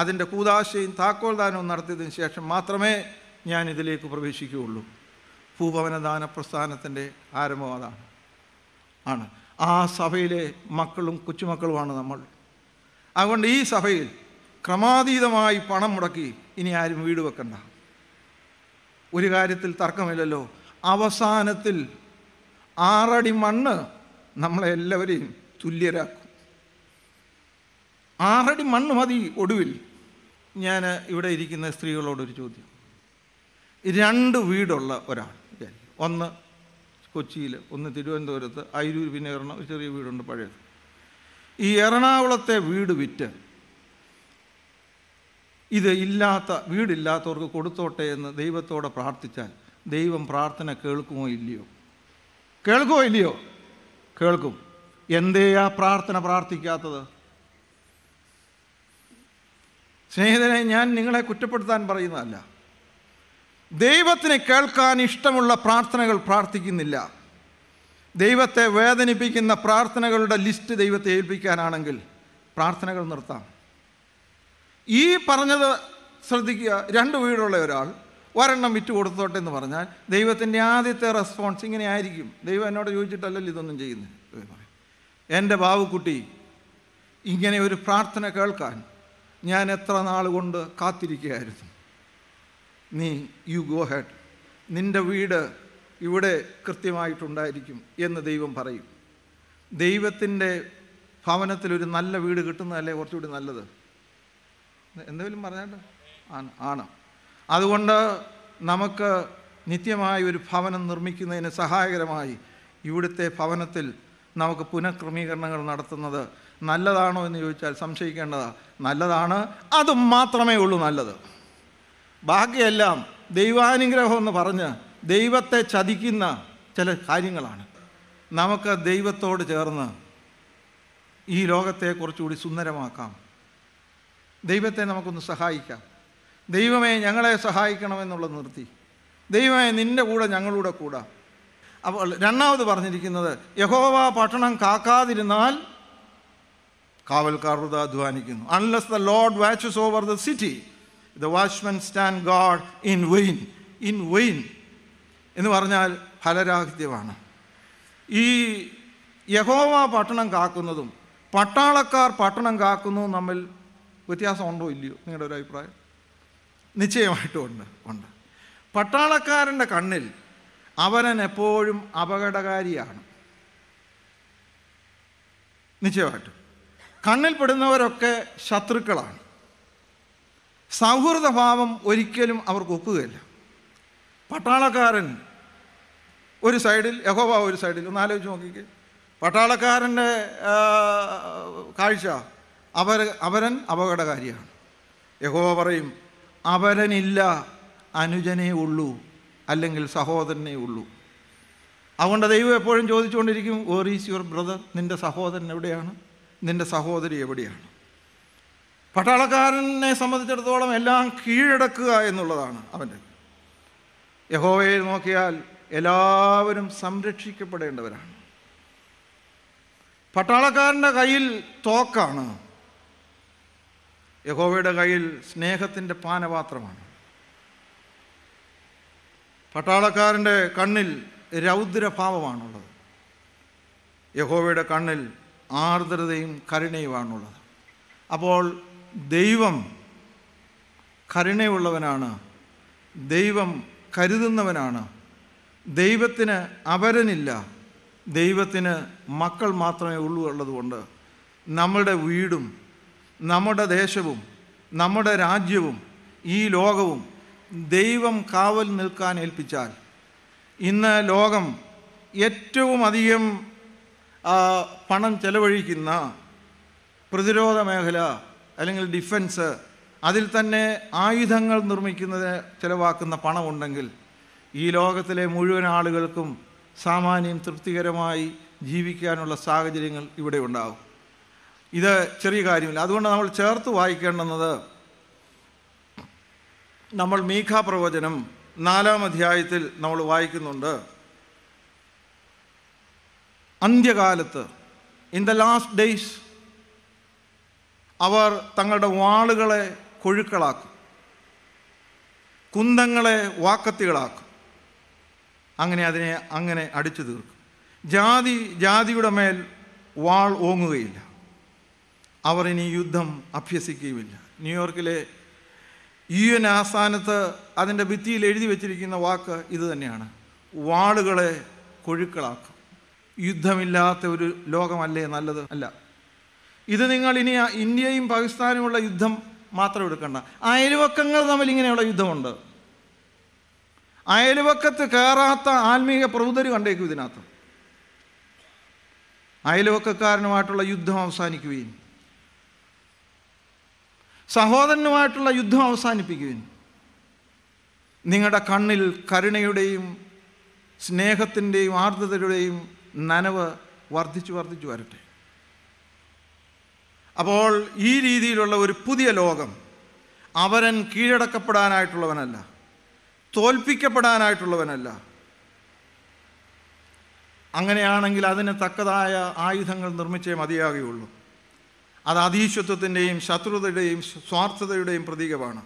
അതിൻ്റെ കൂതാശയും താക്കോൽദാനവും നടത്തിയതിന് ശേഷം മാത്രമേ ഞാൻ ഇതിലേക്ക് പ്രവേശിക്കുകയുള്ളൂ ഭൂഭവനദാന പ്രസ്ഥാനത്തിൻ്റെ ആരംഭം അതാണ് ആണ് ആ സഭയിലെ മക്കളും കൊച്ചുമക്കളുമാണ് നമ്മൾ അതുകൊണ്ട് ഈ സഭയിൽ ക്രമാതീതമായി പണം മുടക്കി ഇനി ആരും വീട് വെക്കണ്ട ഒരു കാര്യത്തിൽ തർക്കമില്ലല്ലോ അവസാനത്തിൽ ആറടി മണ്ണ് നമ്മളെല്ലാവരെയും തുല്യരാക്കും ആറടി മണ്ണ് മതി ഒടുവിൽ ഞാൻ ഇവിടെ ഇരിക്കുന്ന സ്ത്രീകളോടൊരു ചോദ്യം രണ്ട് വീടുള്ള ഒരാൾ ഒന്ന് കൊച്ചിയിൽ ഒന്ന് തിരുവനന്തപുരത്ത് അയിരൂർ പിന്നെ ഒരു ചെറിയ വീടുണ്ട് പഴയത് ഈ എറണാകുളത്തെ വീട് വിറ്റ് ഇത് ഇല്ലാത്ത വീടില്ലാത്തവർക്ക് കൊടുത്തോട്ടെ എന്ന് ദൈവത്തോടെ പ്രാർത്ഥിച്ചാൽ ദൈവം പ്രാർത്ഥന കേൾക്കുമോ ഇല്ലയോ കേൾക്കുമോ ഇല്ലയോ കേൾക്കും എന്തേയാ പ്രാർത്ഥന പ്രാർത്ഥിക്കാത്തത് സ്നേഹിതനെ ഞാൻ നിങ്ങളെ കുറ്റപ്പെടുത്താൻ പറയുന്നതല്ല ദൈവത്തിന് കേൾക്കാൻ ഇഷ്ടമുള്ള പ്രാർത്ഥനകൾ പ്രാർത്ഥിക്കുന്നില്ല ദൈവത്തെ വേദനിപ്പിക്കുന്ന പ്രാർത്ഥനകളുടെ ലിസ്റ്റ് ദൈവത്തെ ഏൽപ്പിക്കാനാണെങ്കിൽ പ്രാർത്ഥനകൾ നിർത്താം ഈ പറഞ്ഞത് ശ്രദ്ധിക്കുക രണ്ട് വീടുള്ള ഒരാൾ ഒരെണ്ണം വിറ്റ് കൊടുത്തോട്ടെ എന്ന് പറഞ്ഞാൽ ദൈവത്തിൻ്റെ ആദ്യത്തെ റെസ്പോൺസ് ഇങ്ങനെ ആയിരിക്കും ദൈവം എന്നോട് ചോദിച്ചിട്ടല്ലല്ലോ ഇതൊന്നും ചെയ്യുന്നത് എൻ്റെ ബാവുക്കുട്ടി ഇങ്ങനെ ഒരു പ്രാർത്ഥന കേൾക്കാൻ ഞാൻ എത്ര നാൾ കൊണ്ട് കാത്തിരിക്കുകയായിരുന്നു നീ യു ഗോ ഹെഡ് നിൻ്റെ വീട് ഇവിടെ കൃത്യമായിട്ടുണ്ടായിരിക്കും എന്ന് ദൈവം പറയും ദൈവത്തിൻ്റെ ഭവനത്തിലൊരു ഒരു നല്ല വീട് കിട്ടുന്നതല്ലേ കുറച്ചുകൂടി നല്ലത് എന്തെങ്കിലും പറഞ്ഞാട്ട് ആണ് ആണ് അതുകൊണ്ട് നമുക്ക് നിത്യമായ ഒരു ഭവനം നിർമ്മിക്കുന്നതിന് സഹായകരമായി ഇവിടുത്തെ ഭവനത്തിൽ നമുക്ക് പുനഃക്രമീകരണങ്ങൾ നടത്തുന്നത് നല്ലതാണോ എന്ന് ചോദിച്ചാൽ സംശയിക്കേണ്ടതാ നല്ലതാണ് അത് മാത്രമേ ഉള്ളൂ നല്ലത് ബാക്കിയെല്ലാം ദൈവാനുഗ്രഹം എന്ന് പറഞ്ഞ് ദൈവത്തെ ചതിക്കുന്ന ചില കാര്യങ്ങളാണ് നമുക്ക് ദൈവത്തോട് ചേർന്ന് ഈ ലോകത്തെ കുറച്ചുകൂടി സുന്ദരമാക്കാം ദൈവത്തെ നമുക്കൊന്ന് സഹായിക്കാം ദൈവമേ ഞങ്ങളെ സഹായിക്കണമെന്നുള്ളത് നിർത്തി ദൈവമേ നിൻ്റെ കൂടെ ഞങ്ങളുടെ കൂടാം അപ്പോൾ രണ്ടാമത് പറഞ്ഞിരിക്കുന്നത് യഹോവ പട്ടണം കാക്കാതിരുന്നാൽ കാവൽക്കാർ അധ്വാനിക്കുന്നു unless the Lord watches over the city the watchmen stand guard in vain in vain എന്ന് പറഞ്ഞാൽ ഫലരാഹിത്യമാണ് ഈ യഹോവ പട്ടണം കാക്കുന്നതും പട്ടാളക്കാർ പട്ടണം കാക്കുന്നതും തമ്മിൽ വ്യത്യാസമുണ്ടോ ഇല്ലയോ നിങ്ങളുടെ ഒരു അഭിപ്രായം നിശ്ചയമായിട്ടും ഉണ്ട് ഉണ്ട് പട്ടാളക്കാരൻ്റെ കണ്ണിൽ അവനൻ എപ്പോഴും അപകടകാരിയാണ് നിശ്ചയമായിട്ടും കണ്ണിൽപ്പെടുന്നവരൊക്കെ ശത്രുക്കളാണ് സൗഹൃദഭാവം ഒരിക്കലും അവർക്ക് ഒക്കുകയില്ല പട്ടാളക്കാരൻ ഒരു സൈഡിൽ യഹോബ ഒരു സൈഡിൽ ഒന്ന് ആലോചിച്ച് നോക്കിക്കേ പട്ടാളക്കാരൻ്റെ കാഴ്ച അവർ അവരൻ അപകടകാരിയാണ് യഹോവ പറയും അവരനില്ല അനുജനേ ഉള്ളൂ അല്ലെങ്കിൽ സഹോദരനേ ഉള്ളൂ അതുകൊണ്ട് ദൈവം എപ്പോഴും ചോദിച്ചുകൊണ്ടിരിക്കും ഓർ ഈസ് യുവർ ബ്രദർ നിൻ്റെ സഹോദരൻ എവിടെയാണ് നിൻ്റെ സഹോദരി എവിടെയാണ് പട്ടാളക്കാരനെ സംബന്ധിച്ചിടത്തോളം എല്ലാം കീഴടക്കുക എന്നുള്ളതാണ് അവൻ്റെ യഹോവയെ നോക്കിയാൽ എല്ലാവരും സംരക്ഷിക്കപ്പെടേണ്ടവരാണ് പട്ടാളക്കാരൻ്റെ കയ്യിൽ തോക്കാണ് യഹോവയുടെ കയ്യിൽ സ്നേഹത്തിൻ്റെ പാനപാത്രമാണ് പട്ടാളക്കാരൻ്റെ കണ്ണിൽ രൗദ്രഭാവമാണുള്ളത് യഹോവയുടെ കണ്ണിൽ ആർദ്രതയും കരുണയുമാണുള്ളത് അപ്പോൾ ദൈവം കരുണയുള്ളവനാണ് ദൈവം കരുതുന്നവനാണ് ദൈവത്തിന് അപരനില്ല ദൈവത്തിന് മക്കൾ മാത്രമേ ഉള്ളൂ ഉള്ളതുകൊണ്ട് നമ്മുടെ വീടും നമ്മുടെ ദേശവും നമ്മുടെ രാജ്യവും ഈ ലോകവും ദൈവം കാവൽ നിൽക്കാൻ ഏൽപ്പിച്ചാൽ ഇന്ന് ലോകം ഏറ്റവും അധികം പണം ചെലവഴിക്കുന്ന പ്രതിരോധ മേഖല അല്ലെങ്കിൽ ഡിഫൻസ് അതിൽ തന്നെ ആയുധങ്ങൾ നിർമ്മിക്കുന്നതിന് ചിലവാക്കുന്ന പണമുണ്ടെങ്കിൽ ഈ ലോകത്തിലെ മുഴുവൻ ആളുകൾക്കും സാമാന്യം തൃപ്തികരമായി ജീവിക്കാനുള്ള സാഹചര്യങ്ങൾ ഇവിടെ ഉണ്ടാകും ഇത് ചെറിയ കാര്യമില്ല അതുകൊണ്ട് നമ്മൾ ചേർത്ത് വായിക്കേണ്ടുന്നത് നമ്മൾ മീഖാ പ്രവചനം നാലാം അധ്യായത്തിൽ നമ്മൾ വായിക്കുന്നുണ്ട് അന്ത്യകാലത്ത് ഇൻ ദ ലാസ്റ്റ് ഡേയ്സ് അവർ തങ്ങളുടെ വാളുകളെ കൊഴുക്കളാക്കും കുന്തങ്ങളെ വാക്കത്തികളാക്കും അങ്ങനെ അതിനെ അങ്ങനെ അടിച്ചു തീർക്കും ജാതി ജാതിയുടെ മേൽ വാൾ ഓങ്ങുകയില്ല അവർ ഇനി യുദ്ധം അഭ്യസിക്കുകയുമില്ല ന്യൂയോർക്കിലെ ഈ എൻ ആസ്ഥാനത്ത് അതിൻ്റെ ഭിത്തിയിൽ എഴുതി വെച്ചിരിക്കുന്ന വാക്ക് ഇത് തന്നെയാണ് വാളുകളെ കൊഴുക്കളാക്കും യുദ്ധമില്ലാത്ത ഒരു ലോകമല്ലേ നല്ലത് അല്ല ഇത് നിങ്ങൾ ഇനി ഇന്ത്യയും പാകിസ്ഥാനുമുള്ള യുദ്ധം മാത്രം എടുക്കണ്ട അയൽവക്കങ്ങൾ തമ്മിൽ ഇങ്ങനെയുള്ള യുദ്ധമുണ്ട് അയൽവക്കത്ത് കയറാത്ത ആത്മീയ പ്രബുദ്ധർ കണ്ടേക്കും ഇതിനകത്ത് അയൽവക്കക്കാരനുമായിട്ടുള്ള യുദ്ധം അവസാനിക്കുകയും സഹോദരനുമായിട്ടുള്ള യുദ്ധം അവസാനിപ്പിക്കുവിൻ നിങ്ങളുടെ കണ്ണിൽ കരുണയുടെയും സ്നേഹത്തിൻ്റെയും ആർദ്രതയുടെയും നനവ് വർദ്ധിച്ചു വർദ്ധിച്ചു വരട്ടെ അപ്പോൾ ഈ രീതിയിലുള്ള ഒരു പുതിയ ലോകം അവരൻ കീഴടക്കപ്പെടാനായിട്ടുള്ളവനല്ല തോൽപ്പിക്കപ്പെടാനായിട്ടുള്ളവനല്ല അങ്ങനെയാണെങ്കിൽ അതിന് തക്കതായ ആയുധങ്ങൾ നിർമ്മിച്ചേ മതിയാകുകയുള്ളൂ അത് അതീശ്വത്വത്തിൻ്റെയും ശത്രുതയുടെയും സ്വാർത്ഥതയുടെയും പ്രതീകമാണ്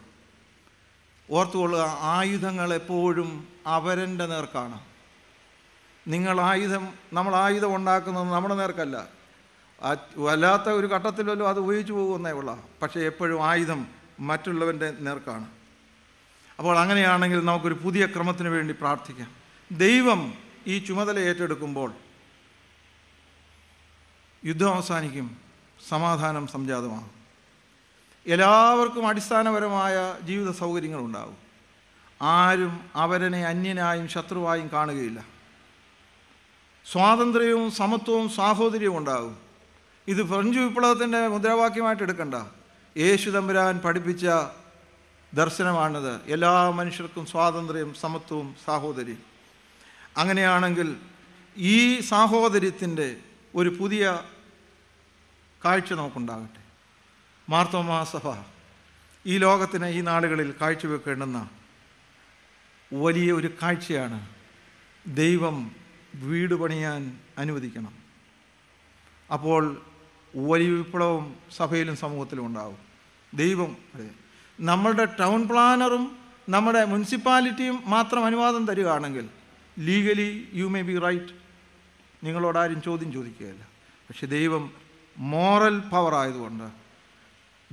ഓർത്തുകൊള്ളുക ആയുധങ്ങൾ എപ്പോഴും അവരൻ്റെ നേർക്കാണ് നിങ്ങൾ ആയുധം നമ്മൾ ആയുധം ഉണ്ടാക്കുന്നത് നമ്മുടെ നേർക്കല്ല വല്ലാത്ത ഒരു ഘട്ടത്തിലല്ലോ അത് ഉപയോഗിച്ചു പോകുന്നേ ഉള്ള പക്ഷേ എപ്പോഴും ആയുധം മറ്റുള്ളവൻ്റെ നേർക്കാണ് അപ്പോൾ അങ്ങനെയാണെങ്കിൽ നമുക്കൊരു പുതിയ ക്രമത്തിന് വേണ്ടി പ്രാർത്ഥിക്കാം ദൈവം ഈ ചുമതല ഏറ്റെടുക്കുമ്പോൾ യുദ്ധം അവസാനിക്കും സമാധാനം സംജാതമാകും എല്ലാവർക്കും അടിസ്ഥാനപരമായ ജീവിത സൗകര്യങ്ങളുണ്ടാകും ആരും അവരനെ അന്യനായും ശത്രുവായും കാണുകയില്ല സ്വാതന്ത്ര്യവും സമത്വവും സാഹോദര്യവും ഉണ്ടാകും ഇത് ഫ്രഞ്ച് വിപ്ലവത്തിൻ്റെ മുദ്രാവാക്യമായിട്ട് എടുക്കണ്ട യേശു തമ്പുരാൻ പഠിപ്പിച്ച ദർശനമാണിത് എല്ലാ മനുഷ്യർക്കും സ്വാതന്ത്ര്യം സമത്വവും സാഹോദര്യം അങ്ങനെയാണെങ്കിൽ ഈ സാഹോദര്യത്തിൻ്റെ ഒരു പുതിയ കാഴ്ച നമുക്കുണ്ടാകട്ടെ സഭ ഈ ലോകത്തിന് ഈ നാളുകളിൽ കാഴ്ചവെക്കേണ്ടുന്ന വലിയ ഒരു കാഴ്ചയാണ് ദൈവം വീട് പണിയാൻ അനുവദിക്കണം അപ്പോൾ വലിയ വിപ്ലവം സഭയിലും സമൂഹത്തിലും ഉണ്ടാകും ദൈവം നമ്മളുടെ ടൗൺ പ്ലാനറും നമ്മുടെ മുനിസിപ്പാലിറ്റിയും മാത്രം അനുവാദം തരികയാണെങ്കിൽ legally you may be right നിങ്ങളോടാരും ചോദ്യം ചോദിക്കുകയല്ല പക്ഷെ ദൈവം മോറൽ പവർ ആയതുകൊണ്ട്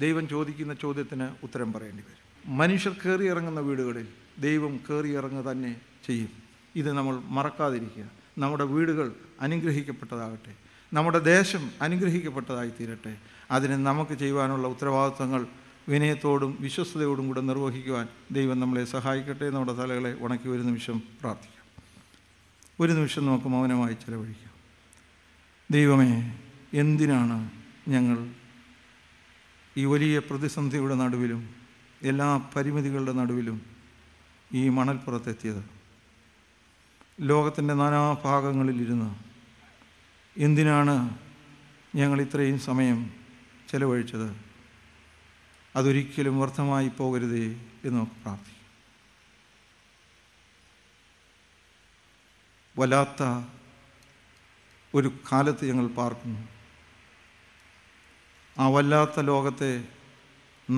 ദൈവം ചോദിക്കുന്ന ചോദ്യത്തിന് ഉത്തരം പറയേണ്ടി വരും മനുഷ്യർ ഇറങ്ങുന്ന വീടുകളിൽ ദൈവം ഇറങ്ങുക തന്നെ ചെയ്യും ഇത് നമ്മൾ മറക്കാതിരിക്കുക നമ്മുടെ വീടുകൾ അനുഗ്രഹിക്കപ്പെട്ടതാകട്ടെ നമ്മുടെ ദേശം അനുഗ്രഹിക്കപ്പെട്ടതായി തീരട്ടെ അതിന് നമുക്ക് ചെയ്യുവാനുള്ള ഉത്തരവാദിത്തങ്ങൾ വിനയത്തോടും വിശ്വസ്തയോടും കൂടെ നിർവഹിക്കുവാൻ ദൈവം നമ്മളെ സഹായിക്കട്ടെ നമ്മുടെ തലകളെ ഉണക്കി ഒരു നിമിഷം പ്രാർത്ഥിക്കാം ഒരു നിമിഷം നമുക്ക് മൗനമായി ചെലവഴിക്കാം ദൈവമേ എന്തിനാണ് ഞങ്ങൾ ഈ വലിയ പ്രതിസന്ധിയുടെ നടുവിലും എല്ലാ പരിമിതികളുടെ നടുവിലും ഈ മണൽപ്പുറത്തെത്തിയത് ലോകത്തിൻ്റെ നാനാഭാഗങ്ങളിലിരുന്ന് എന്തിനാണ് ഞങ്ങൾ ഇത്രയും സമയം ചെലവഴിച്ചത് അതൊരിക്കലും വ്യർത്ഥമായി പോകരുതേ എന്ന് പ്രാർത്ഥിക്കും വല്ലാത്ത ഒരു കാലത്ത് ഞങ്ങൾ പാർക്കുന്നു ആ വല്ലാത്ത ലോകത്തെ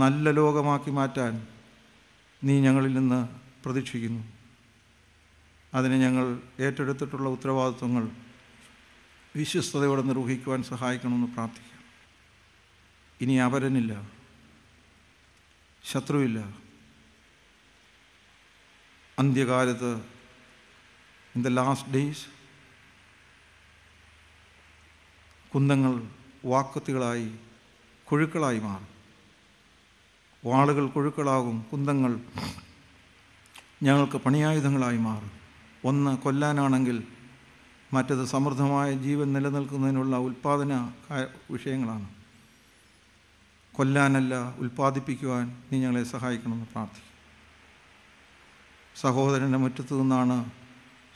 നല്ല ലോകമാക്കി മാറ്റാൻ നീ ഞങ്ങളിൽ നിന്ന് പ്രതീക്ഷിക്കുന്നു അതിന് ഞങ്ങൾ ഏറ്റെടുത്തിട്ടുള്ള ഉത്തരവാദിത്വങ്ങൾ വിശ്വസ്തയോടെ നിർവഹിക്കുവാൻ സഹായിക്കണമെന്ന് പ്രാർത്ഥിക്കാം ഇനി അപരനില്ല ശത്രുവില്ല അന്ത്യകാലത്ത് ഇൻ ദ ലാസ്റ്റ് ഡേയ്സ് കുന്തങ്ങൾ വാക്കത്തുകളായി കുഴുക്കളായി മാറും വാളുകൾ കുഴുക്കളാകും കുന്തങ്ങൾ ഞങ്ങൾക്ക് പണിയായുധങ്ങളായി മാറും ഒന്ന് കൊല്ലാനാണെങ്കിൽ മറ്റത് സമൃദ്ധമായ ജീവൻ നിലനിൽക്കുന്നതിനുള്ള ഉൽപ്പാദന വിഷയങ്ങളാണ് കൊല്ലാനല്ല ഉൽപ്പാദിപ്പിക്കുവാൻ നീ ഞങ്ങളെ സഹായിക്കണമെന്ന് പ്രാർത്ഥിക്കും സഹോദരൻ്റെ മുറ്റത്തു നിന്നാണ്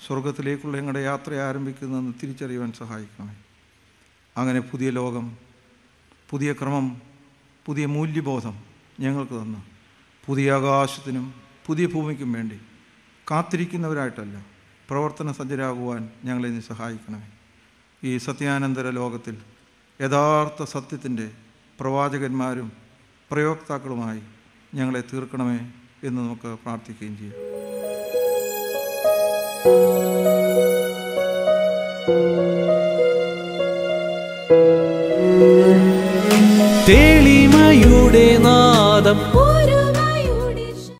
സ്വർഗത്തിലേക്കുള്ള ഞങ്ങളുടെ യാത്ര ആരംഭിക്കുന്നതെന്ന് തിരിച്ചറിയുവാൻ സഹായിക്കണമേ അങ്ങനെ പുതിയ ലോകം പുതിയ ക്രമം പുതിയ മൂല്യബോധം ഞങ്ങൾക്ക് തന്ന പുതിയ ആകാശത്തിനും പുതിയ ഭൂമിക്കും വേണ്ടി കാത്തിരിക്കുന്നവരായിട്ടല്ല പ്രവർത്തന സജ്ജരാകുവാൻ ഞങ്ങളെ നീ സഹായിക്കണമേ ഈ സത്യാനന്തര ലോകത്തിൽ യഥാർത്ഥ സത്യത്തിൻ്റെ പ്രവാചകന്മാരും പ്രയോക്താക്കളുമായി ഞങ്ങളെ തീർക്കണമേ എന്ന് നമുക്ക് പ്രാർത്ഥിക്കുകയും ചെയ്യാം thank you തേളിമയുടെ നാദം